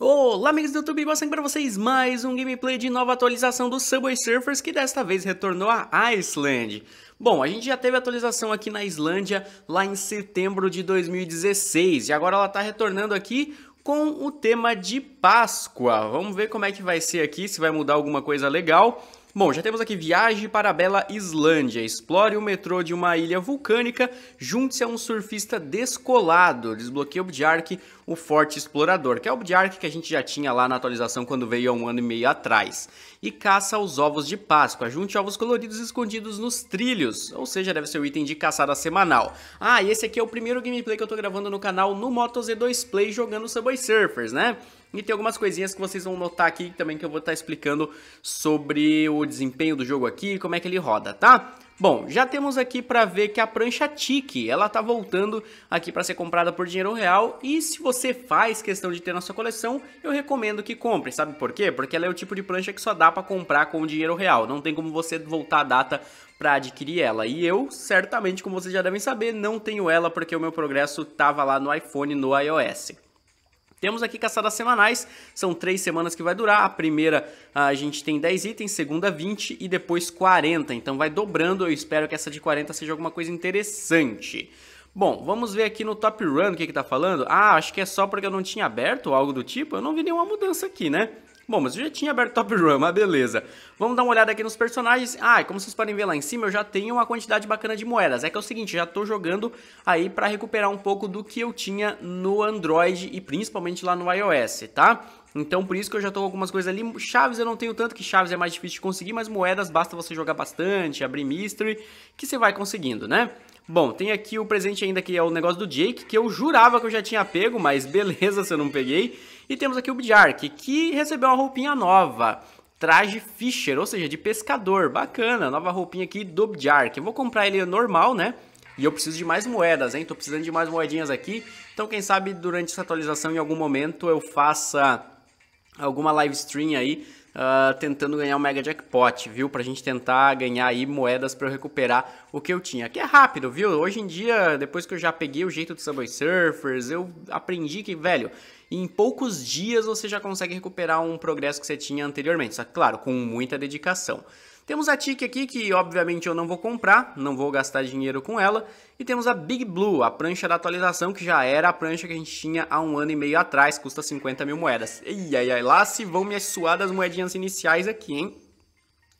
Olá amigos do YouTube, bastante para vocês mais um gameplay de nova atualização do Subway Surfers que desta vez retornou à Iceland. Bom, a gente já teve atualização aqui na Islândia lá em setembro de 2016 e agora ela está retornando aqui com o tema de Páscoa. Vamos ver como é que vai ser aqui, se vai mudar alguma coisa legal. Bom, já temos aqui Viagem para a Bela Islândia. Explore o metrô de uma ilha vulcânica, junte-se a um surfista descolado. Desbloqueie o Bjark, o forte explorador, que é o Bjark que a gente já tinha lá na atualização quando veio há um ano e meio atrás. E caça os ovos de Páscoa. Junte ovos coloridos escondidos nos trilhos, ou seja, deve ser o item de caçada semanal. Ah, e esse aqui é o primeiro gameplay que eu tô gravando no canal no Moto Z2 Play jogando Subway Surfers, né? E tem algumas coisinhas que vocês vão notar aqui também que eu vou estar tá explicando sobre o desempenho do jogo aqui, como é que ele roda, tá? Bom, já temos aqui para ver que a prancha Tiki, ela tá voltando aqui para ser comprada por dinheiro real e se você faz questão de ter na sua coleção, eu recomendo que compre, sabe por quê? Porque ela é o tipo de prancha que só dá para comprar com dinheiro real, não tem como você voltar a data para adquirir ela. E eu, certamente, como vocês já devem saber, não tenho ela porque o meu progresso tava lá no iPhone, no iOS. Temos aqui caçadas semanais, são três semanas que vai durar. A primeira ah, a gente tem 10 itens, segunda 20 e depois 40. Então vai dobrando, eu espero que essa de 40 seja alguma coisa interessante. Bom, vamos ver aqui no Top Run o que que tá falando. Ah, acho que é só porque eu não tinha aberto ou algo do tipo. Eu não vi nenhuma mudança aqui, né? Bom, mas eu já tinha aberto Top Run, mas beleza. Vamos dar uma olhada aqui nos personagens. Ah, como vocês podem ver lá em cima, eu já tenho uma quantidade bacana de moedas. É que é o seguinte, já tô jogando aí pra recuperar um pouco do que eu tinha no Android e principalmente lá no iOS, tá? Então por isso que eu já tô com algumas coisas ali. Chaves eu não tenho tanto, que chaves é mais difícil de conseguir, mas moedas basta você jogar bastante, abrir mystery, que você vai conseguindo, né? Bom, tem aqui o presente ainda que é o negócio do Jake, que eu jurava que eu já tinha pego, mas beleza, se eu não peguei. E temos aqui o Bjark, que recebeu uma roupinha nova. Traje Fisher, ou seja, de pescador. Bacana, nova roupinha aqui do Bjark. Eu vou comprar ele normal, né? E eu preciso de mais moedas, hein? Tô precisando de mais moedinhas aqui. Então, quem sabe durante essa atualização, em algum momento, eu faça alguma live stream aí uh, tentando ganhar um mega jackpot, viu? Pra gente tentar ganhar aí moedas para eu recuperar o que eu tinha. Que é rápido, viu? Hoje em dia, depois que eu já peguei o jeito do Subway Surfers, eu aprendi que, velho, e em poucos dias você já consegue recuperar um progresso que você tinha anteriormente, só que, claro, com muita dedicação. Temos a TIC aqui, que obviamente eu não vou comprar, não vou gastar dinheiro com ela. E temos a Big Blue, a prancha da atualização, que já era a prancha que a gente tinha há um ano e meio atrás, custa 50 mil moedas. Ei, ai, ai, lá se vão me suar das moedinhas iniciais aqui, hein?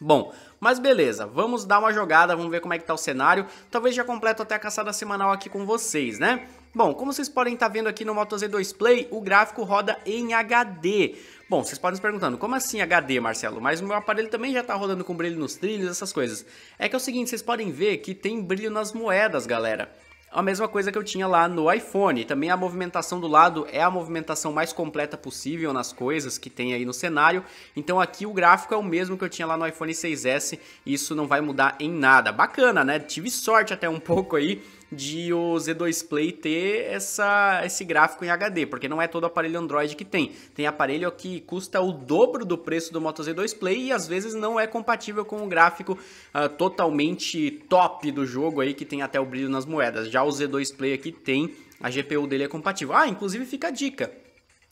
Bom, mas beleza, vamos dar uma jogada, vamos ver como é que tá o cenário. Talvez já completo até a caçada semanal aqui com vocês, né? Bom, como vocês podem estar tá vendo aqui no Moto Z2 Play, o gráfico roda em HD. Bom, vocês podem se perguntando, como assim HD, Marcelo? Mas o meu aparelho também já está rodando com brilho nos trilhos, essas coisas. É que é o seguinte, vocês podem ver que tem brilho nas moedas, galera a mesma coisa que eu tinha lá no iPhone. Também a movimentação do lado é a movimentação mais completa possível nas coisas que tem aí no cenário. Então aqui o gráfico é o mesmo que eu tinha lá no iPhone 6S, isso não vai mudar em nada. Bacana, né? Tive sorte até um pouco aí de o Z2 Play ter essa, esse gráfico em HD, porque não é todo aparelho Android que tem. Tem aparelho que custa o dobro do preço do Moto Z2 Play e às vezes não é compatível com o gráfico uh, totalmente top do jogo aí, que tem até o brilho nas moedas. Já o Z2 Play aqui tem, a GPU dele é compatível. Ah, inclusive fica a dica.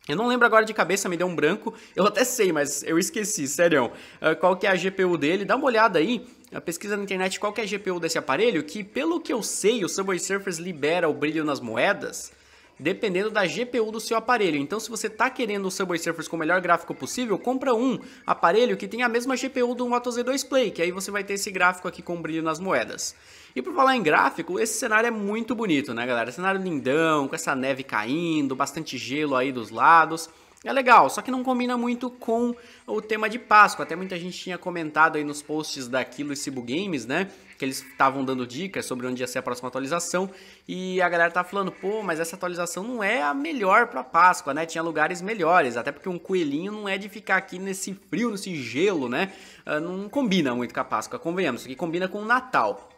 Eu não lembro agora de cabeça, me deu um branco. Eu até sei, mas eu esqueci, sério. Uh, qual que é a GPU dele? Dá uma olhada aí. A pesquisa na internet qual é a GPU desse aparelho, que pelo que eu sei, o Subway Surfers libera o brilho nas moedas, dependendo da GPU do seu aparelho. Então, se você está querendo o Subway Surfers com o melhor gráfico possível, compra um aparelho que tem a mesma GPU do Moto Z2 Play, que aí você vai ter esse gráfico aqui com brilho nas moedas. E por falar em gráfico, esse cenário é muito bonito, né, galera? Cenário lindão, com essa neve caindo, bastante gelo aí dos lados. É legal, só que não combina muito com o tema de Páscoa. Até muita gente tinha comentado aí nos posts daquilo e Cibo Games, né? Que eles estavam dando dicas sobre onde ia ser a próxima atualização. E a galera tá falando, pô, mas essa atualização não é a melhor pra Páscoa, né? Tinha lugares melhores. Até porque um coelhinho não é de ficar aqui nesse frio, nesse gelo, né? Ah, não combina muito com a Páscoa, convenhamos. Isso aqui combina com o Natal.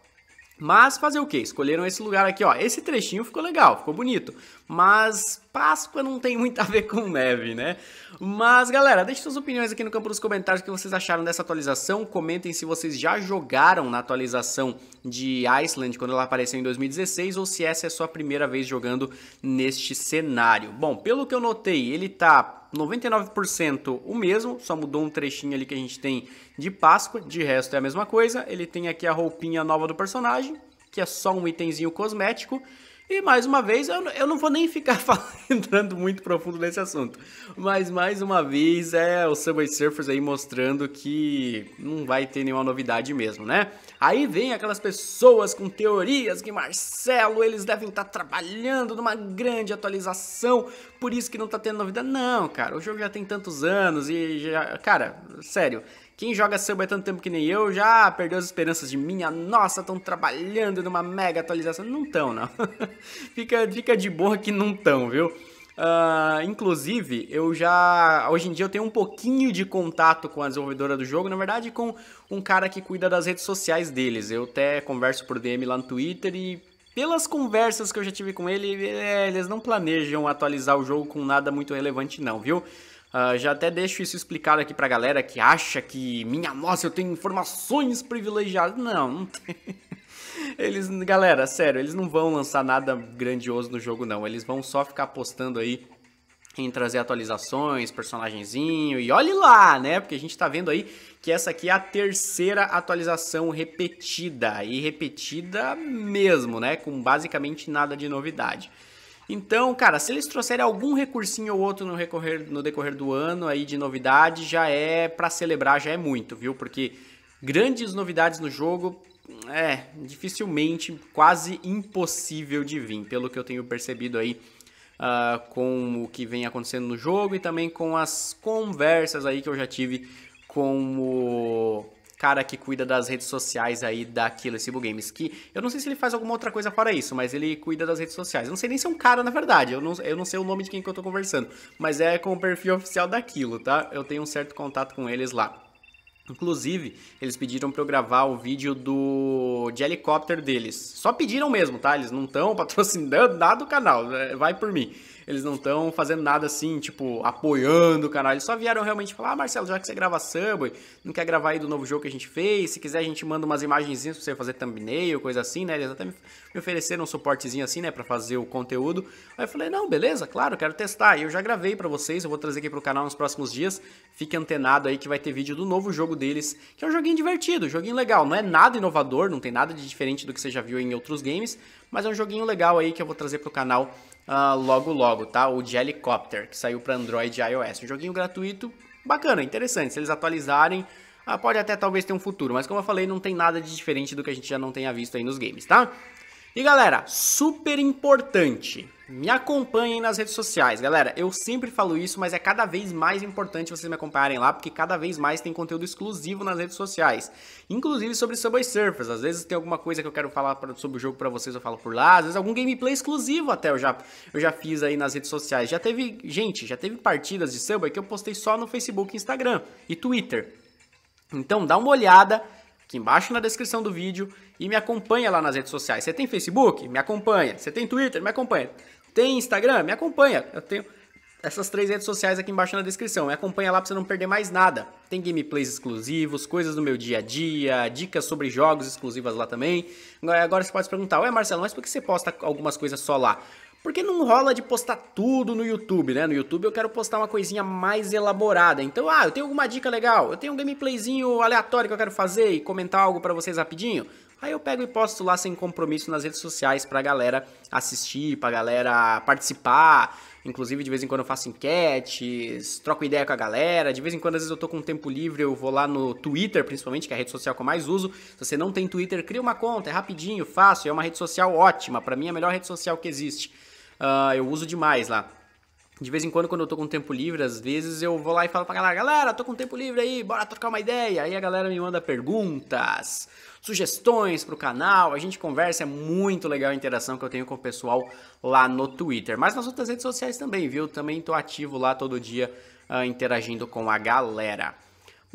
Mas fazer o quê? Escolheram esse lugar aqui, ó. Esse trechinho ficou legal, ficou bonito mas Páscoa não tem muito a ver com neve, né? Mas galera, deixe suas opiniões aqui no campo dos comentários o que vocês acharam dessa atualização. Comentem se vocês já jogaram na atualização de Iceland quando ela apareceu em 2016 ou se essa é a sua primeira vez jogando neste cenário. Bom, pelo que eu notei, ele tá 99% o mesmo, só mudou um trechinho ali que a gente tem de Páscoa, de resto é a mesma coisa. Ele tem aqui a roupinha nova do personagem, que é só um itemzinho cosmético. E mais uma vez, eu, eu não vou nem ficar falando, entrando muito profundo nesse assunto, mas mais uma vez é o Subway Surfers aí mostrando que não vai ter nenhuma novidade mesmo, né? Aí vem aquelas pessoas com teorias que Marcelo, eles devem estar tá trabalhando numa grande atualização, por isso que não tá tendo novidade. Não, cara, o jogo já tem tantos anos e já. Cara, sério, quem joga samba há tanto tempo que nem eu já perdeu as esperanças de minha. Nossa, estão trabalhando numa mega atualização. Não estão, não. fica, fica de boa que não estão, viu? Uh, inclusive, eu já. Hoje em dia eu tenho um pouquinho de contato com a desenvolvedora do jogo, na verdade, com um cara que cuida das redes sociais deles. Eu até converso por DM lá no Twitter e. Pelas conversas que eu já tive com ele, é, eles não planejam atualizar o jogo com nada muito relevante, não, viu? Uh, já até deixo isso explicado aqui pra galera que acha que, minha nossa, eu tenho informações privilegiadas. Não, não tem. Eles, galera, sério, eles não vão lançar nada grandioso no jogo, não. Eles vão só ficar postando aí em trazer atualizações, personagenzinho e olhe lá, né? Porque a gente tá vendo aí que essa aqui é a terceira atualização repetida e repetida mesmo, né? Com basicamente nada de novidade. Então, cara, se eles trouxerem algum recursinho ou outro no, recorrer, no decorrer do ano aí de novidade, já é para celebrar, já é muito, viu? Porque grandes novidades no jogo é dificilmente, quase impossível de vir, pelo que eu tenho percebido aí Uh, com o que vem acontecendo no jogo e também com as conversas aí que eu já tive com o cara que cuida das redes sociais aí da Killer Cibo Games, que eu não sei se ele faz alguma outra coisa fora isso, mas ele cuida das redes sociais. Eu não sei nem se é um cara, na verdade, eu não, eu não sei o nome de quem que eu tô conversando, mas é com o perfil oficial daquilo, tá? Eu tenho um certo contato com eles lá. Inclusive, eles pediram para eu gravar o vídeo do de helicóptero deles. Só pediram mesmo, tá? Eles não estão patrocinando nada do canal, né? vai por mim eles não estão fazendo nada assim, tipo, apoiando o canal. Eles só vieram realmente falar, ah, Marcelo, já que você grava Subway, não quer gravar aí do novo jogo que a gente fez? Se quiser, a gente manda umas imagenzinhas pra você fazer thumbnail, coisa assim, né? Eles até me ofereceram um suportezinho assim, né, pra fazer o conteúdo. Aí eu falei, não, beleza, claro, quero testar. E eu já gravei pra vocês, eu vou trazer aqui pro canal nos próximos dias. Fique antenado aí que vai ter vídeo do novo jogo deles, que é um joguinho divertido, um joguinho legal. Não é nada inovador, não tem nada de diferente do que você já viu em outros games, mas é um joguinho legal aí que eu vou trazer pro canal uh, logo logo, tá? O de Helicopter, que saiu para Android e iOS. Um joguinho gratuito, bacana, interessante. Se eles atualizarem, uh, pode até talvez ter um futuro. Mas como eu falei, não tem nada de diferente do que a gente já não tenha visto aí nos games, tá? E galera, super importante, me acompanhem nas redes sociais, galera. Eu sempre falo isso, mas é cada vez mais importante vocês me acompanharem lá, porque cada vez mais tem conteúdo exclusivo nas redes sociais. Inclusive sobre Subway Surfers. Às vezes tem alguma coisa que eu quero falar sobre o jogo para vocês, eu falo por lá. Às vezes algum gameplay exclusivo até eu já, eu já fiz aí nas redes sociais. Já teve, gente, já teve partidas de Subway que eu postei só no Facebook, Instagram e Twitter. Então dá uma olhada aqui embaixo na descrição do vídeo e me acompanha lá nas redes sociais. Você tem Facebook? Me acompanha. Você tem Twitter? Me acompanha. Tem Instagram? Me acompanha. Eu tenho essas três redes sociais aqui embaixo na descrição. Me acompanha lá pra você não perder mais nada. Tem gameplays exclusivos, coisas do meu dia a dia, dicas sobre jogos exclusivas lá também. Agora você pode se perguntar, ué Marcelo, mas por que você posta algumas coisas só lá? Porque não rola de postar tudo no YouTube, né? No YouTube eu quero postar uma coisinha mais elaborada. Então, ah, eu tenho alguma dica legal, eu tenho um gameplayzinho aleatório que eu quero fazer e comentar algo para vocês rapidinho. Aí eu pego e posto lá sem compromisso nas redes sociais pra galera assistir, pra galera participar. Inclusive, de vez em quando eu faço enquetes, troco ideia com a galera. De vez em quando, às vezes, eu tô com tempo livre, eu vou lá no Twitter, principalmente, que é a rede social que eu mais uso. Se você não tem Twitter, cria uma conta, é rapidinho, fácil, é uma rede social ótima. Pra mim, é a melhor rede social que existe. Uh, eu uso demais lá. De vez em quando, quando eu tô com tempo livre, às vezes eu vou lá e falo pra galera, galera, tô com tempo livre aí, bora trocar uma ideia. Aí a galera me manda perguntas, sugestões pro canal, a gente conversa, é muito legal a interação que eu tenho com o pessoal lá no Twitter. Mas nas outras redes sociais também, viu? Também tô ativo lá todo dia uh, interagindo com a galera.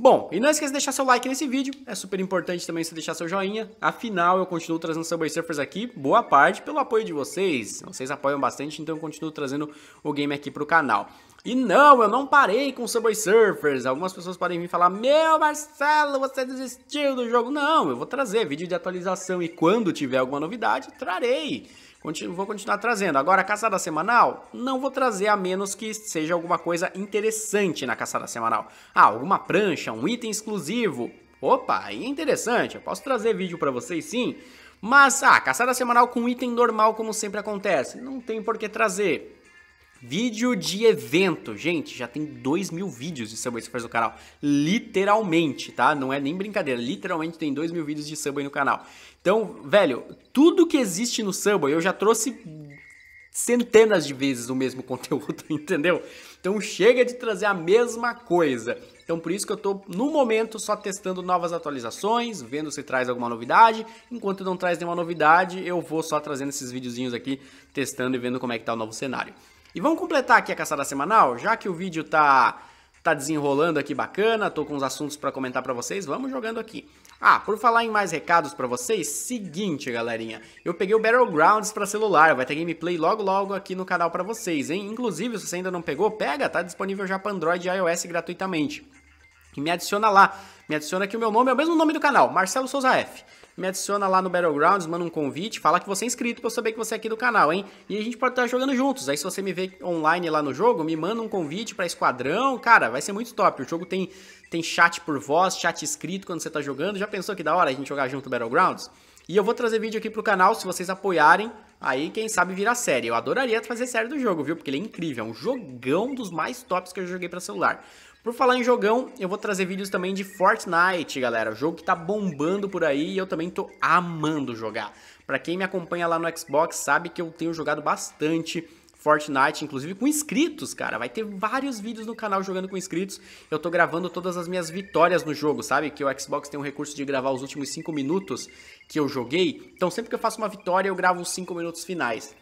Bom, e não esqueça de deixar seu like nesse vídeo, é super importante também você deixar seu joinha, afinal eu continuo trazendo Subway Surfers aqui, boa parte pelo apoio de vocês, vocês apoiam bastante, então eu continuo trazendo o game aqui pro canal. E não, eu não parei com Subway Surfers, algumas pessoas podem vir falar, meu Marcelo, você desistiu do jogo, não, eu vou trazer vídeo de atualização e quando tiver alguma novidade, trarei vou continuar trazendo. Agora, a caçada semanal, não vou trazer a menos que seja alguma coisa interessante na caçada semanal. Ah, alguma prancha, um item exclusivo. Opa, aí é interessante, eu posso trazer vídeo para vocês sim. Mas, ah, caçada semanal com item normal, como sempre acontece, não tem por que trazer. Vídeo de evento, gente, já tem 2 mil vídeos de Subway Surfers no canal, literalmente, tá? Não é nem brincadeira, literalmente tem 2 mil vídeos de Subway no canal. Então, velho, tudo que existe no Subway eu já trouxe centenas de vezes o mesmo conteúdo, entendeu? Então chega de trazer a mesma coisa. Então por isso que eu tô no momento só testando novas atualizações, vendo se traz alguma novidade. Enquanto não traz nenhuma novidade, eu vou só trazendo esses videozinhos aqui, testando e vendo como é que tá o novo cenário. E vamos completar aqui a caçada semanal, já que o vídeo tá tá desenrolando aqui bacana, tô com uns assuntos para comentar para vocês, vamos jogando aqui. Ah, por falar em mais recados para vocês, seguinte, galerinha, eu peguei o Battlegrounds para celular, vai ter gameplay logo logo aqui no canal para vocês, hein? Inclusive, se você ainda não pegou, pega, tá disponível já para Android e iOS gratuitamente. E me adiciona lá, me adiciona que o meu nome é o mesmo nome do canal, Marcelo Souza F me adiciona lá no Battlegrounds, manda um convite, fala que você é inscrito pra eu saber que você é aqui do canal, hein? E a gente pode estar tá jogando juntos. Aí se você me vê online lá no jogo, me manda um convite pra esquadrão. Cara, vai ser muito top. O jogo tem, tem chat por voz, chat escrito quando você tá jogando. Já pensou que da hora a gente jogar junto Battlegrounds? E eu vou trazer vídeo aqui pro canal, se vocês apoiarem, aí quem sabe virar série. Eu adoraria fazer série do jogo, viu? Porque ele é incrível, é um jogão dos mais tops que eu joguei para celular. Por falar em jogão, eu vou trazer vídeos também de Fortnite, galera. O jogo que tá bombando por aí e eu também tô amando jogar. Pra quem me acompanha lá no Xbox sabe que eu tenho jogado bastante Fortnite, inclusive com inscritos, cara. Vai ter vários vídeos no canal jogando com inscritos. Eu tô gravando todas as minhas vitórias no jogo, sabe? Que o Xbox tem um recurso de gravar os últimos 5 minutos que eu joguei. Então sempre que eu faço uma vitória, eu gravo os 5 minutos finais.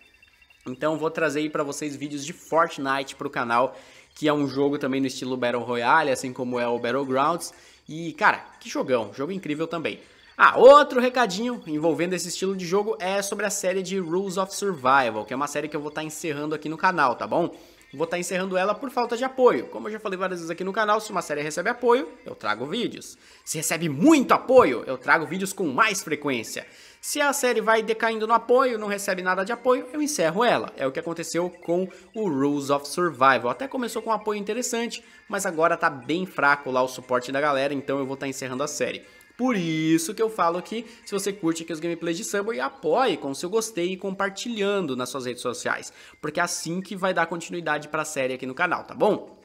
Então vou trazer aí para vocês vídeos de Fortnite pro canal que é um jogo também no estilo Battle Royale, assim como é o Battlegrounds. E, cara, que jogão, jogo incrível também. Ah, outro recadinho envolvendo esse estilo de jogo é sobre a série de Rules of Survival, que é uma série que eu vou estar tá encerrando aqui no canal, tá bom? vou estar tá encerrando ela por falta de apoio. Como eu já falei várias vezes aqui no canal, se uma série recebe apoio, eu trago vídeos. Se recebe muito apoio, eu trago vídeos com mais frequência. Se a série vai decaindo no apoio, não recebe nada de apoio, eu encerro ela. É o que aconteceu com o Rules of Survival. Até começou com um apoio interessante, mas agora tá bem fraco lá o suporte da galera, então eu vou estar tá encerrando a série. Por isso que eu falo que se você curte aqui os gameplays de Subway, apoie com seu gostei e compartilhando nas suas redes sociais, porque é assim que vai dar continuidade para a série aqui no canal, tá bom?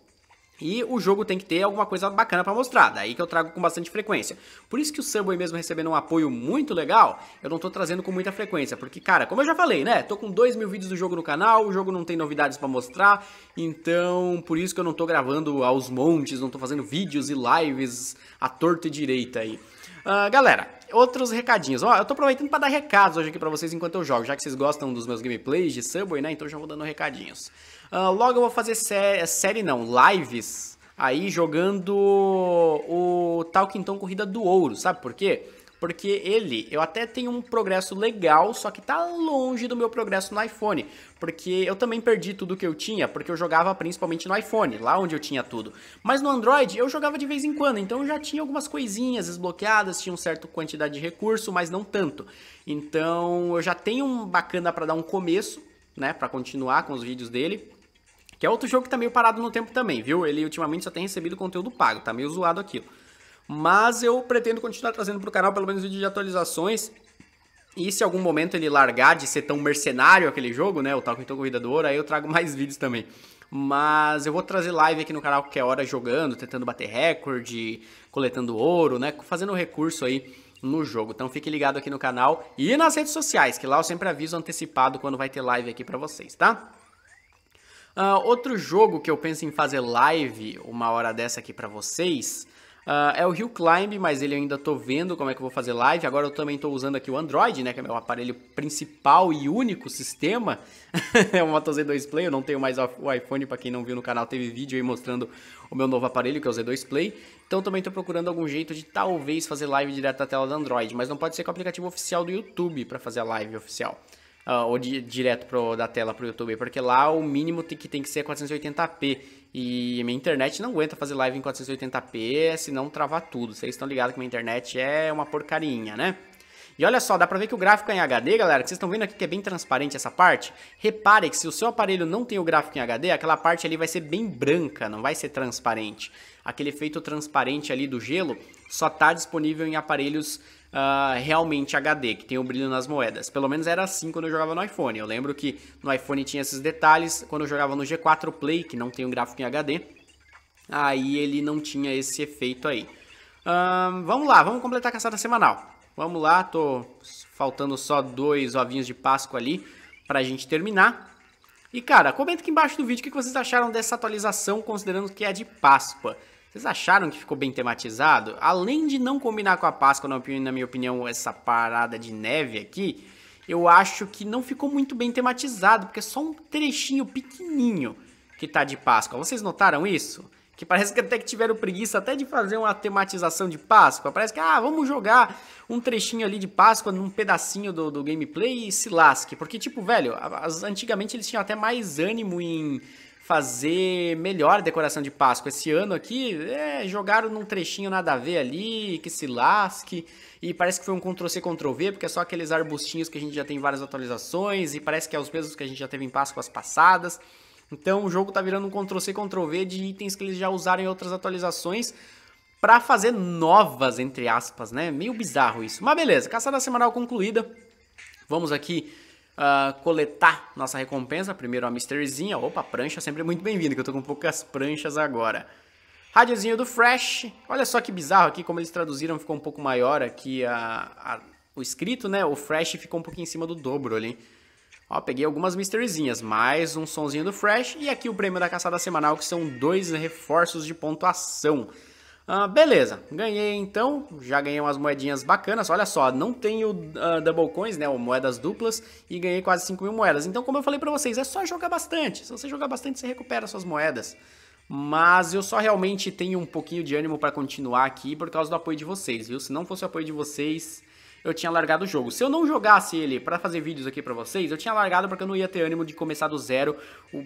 E o jogo tem que ter alguma coisa bacana para mostrar, daí que eu trago com bastante frequência. Por isso que o Subway mesmo recebendo um apoio muito legal, eu não tô trazendo com muita frequência, porque, cara, como eu já falei, né, tô com 2 mil vídeos do jogo no canal, o jogo não tem novidades para mostrar, então por isso que eu não tô gravando aos montes, não tô fazendo vídeos e lives à torta e direita aí. Uh, galera, outros recadinhos. Ó, oh, eu tô aproveitando para dar recados hoje aqui para vocês enquanto eu jogo, já que vocês gostam dos meus gameplays de Subway, né? Então já vou dando recadinhos. Uh, logo eu vou fazer sé série, não, lives aí jogando o Talking Tom Corrida do Ouro, sabe por quê? porque ele, eu até tenho um progresso legal, só que tá longe do meu progresso no iPhone, porque eu também perdi tudo que eu tinha, porque eu jogava principalmente no iPhone, lá onde eu tinha tudo. Mas no Android eu jogava de vez em quando, então eu já tinha algumas coisinhas desbloqueadas, tinha uma certa quantidade de recurso, mas não tanto. Então eu já tenho um bacana para dar um começo, né, para continuar com os vídeos dele. Que é outro jogo que tá meio parado no tempo também, viu? Ele ultimamente só tem recebido conteúdo pago, tá meio zoado aquilo. Mas eu pretendo continuar trazendo para o canal pelo menos vídeo de atualizações. E se algum momento ele largar de ser tão mercenário aquele jogo, né? O tal que então Corrida do Ouro, aí eu trago mais vídeos também. Mas eu vou trazer live aqui no canal qualquer hora jogando, tentando bater recorde, coletando ouro, né? Fazendo recurso aí no jogo. Então fique ligado aqui no canal e nas redes sociais, que lá eu sempre aviso antecipado quando vai ter live aqui para vocês, tá? Uh, outro jogo que eu penso em fazer live uma hora dessa aqui para vocês Uh, é o Hill Climb, mas ele eu ainda tô vendo como é que eu vou fazer live. Agora eu também tô usando aqui o Android, né? Que é meu aparelho principal e único sistema. é o Moto Z2 Play, eu não tenho mais o iPhone, para quem não viu no canal, teve vídeo aí mostrando o meu novo aparelho, que é o Z2 Play. Então também tô procurando algum jeito de talvez fazer live direto da tela do Android, mas não pode ser com o aplicativo oficial do YouTube para fazer a live oficial. Uh, ou direto pro, da tela pro YouTube, porque lá o mínimo que, tem que ser 480p. E minha internet não aguenta fazer live em 480p, é senão travar tudo. Vocês estão ligados que minha internet é uma porcarinha, né? E olha só, dá pra ver que o gráfico é em HD, galera, que vocês estão vendo aqui que é bem transparente essa parte. Repare que se o seu aparelho não tem o gráfico em HD, aquela parte ali vai ser bem branca, não vai ser transparente. Aquele efeito transparente ali do gelo só tá disponível em aparelhos uh, realmente HD, que tem o brilho nas moedas. Pelo menos era assim quando eu jogava no iPhone. Eu lembro que no iPhone tinha esses detalhes, quando eu jogava no G4 Play, que não tem um gráfico em HD, aí ele não tinha esse efeito aí. Uh, vamos lá, vamos completar a caçada semanal. Vamos lá, tô faltando só dois ovinhos de Páscoa ali pra gente terminar. E cara, comenta aqui embaixo do vídeo o que vocês acharam dessa atualização, considerando que é de Páscoa. Vocês acharam que ficou bem tematizado? Além de não combinar com a Páscoa, na minha opinião, essa parada de neve aqui, eu acho que não ficou muito bem tematizado, porque é só um trechinho pequenininho que tá de Páscoa. Vocês notaram isso? Que parece que até que tiveram preguiça até de fazer uma tematização de Páscoa. Parece que, ah, vamos jogar um trechinho ali de Páscoa num pedacinho do, do gameplay e se lasque. Porque, tipo, velho, as, antigamente eles tinham até mais ânimo em fazer melhor a decoração de Páscoa. Esse ano aqui, é, jogaram num trechinho nada a ver ali, que se lasque. E parece que foi um Ctrl-C, Ctrl-V, porque é só aqueles arbustinhos que a gente já tem várias atualizações. E parece que é os mesmos que a gente já teve em Páscoas passadas. Então o jogo tá virando um Ctrl-C, Ctrl-V de itens que eles já usaram em outras atualizações para fazer novas, entre aspas, né? Meio bizarro isso. Mas beleza, caçada semanal concluída. Vamos aqui uh, coletar nossa recompensa. Primeiro a misterzinha Opa, prancha é sempre é muito bem-vinda, que eu tô com poucas pranchas agora. Rádiozinho do Fresh. Olha só que bizarro aqui, como eles traduziram, ficou um pouco maior aqui a, a, o escrito, né? O Fresh ficou um pouquinho em cima do dobro ali. Ó, peguei algumas misterzinhas mais um sonzinho do Fresh e aqui o prêmio da caçada semanal, que são dois reforços de pontuação. Ah, beleza, ganhei então, já ganhei umas moedinhas bacanas, olha só, não tenho uh, double coins, né, ou moedas duplas, e ganhei quase 5 mil moedas. Então, como eu falei pra vocês, é só jogar bastante, se você jogar bastante, você recupera suas moedas. Mas eu só realmente tenho um pouquinho de ânimo para continuar aqui por causa do apoio de vocês, viu? Se não fosse o apoio de vocês, eu tinha largado o jogo. Se eu não jogasse ele para fazer vídeos aqui para vocês, eu tinha largado porque eu não ia ter ânimo de começar do zero,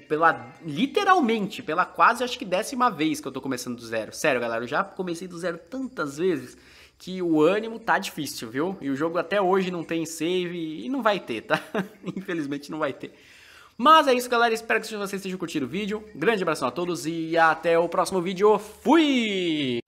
pela literalmente, pela quase acho que décima vez que eu tô começando do zero. Sério, galera, eu já comecei do zero tantas vezes que o ânimo tá difícil, viu? E o jogo até hoje não tem save e não vai ter, tá? Infelizmente não vai ter. Mas é isso, galera. Espero que vocês tenham curtido o vídeo. Grande abraço a todos e até o próximo vídeo. Fui!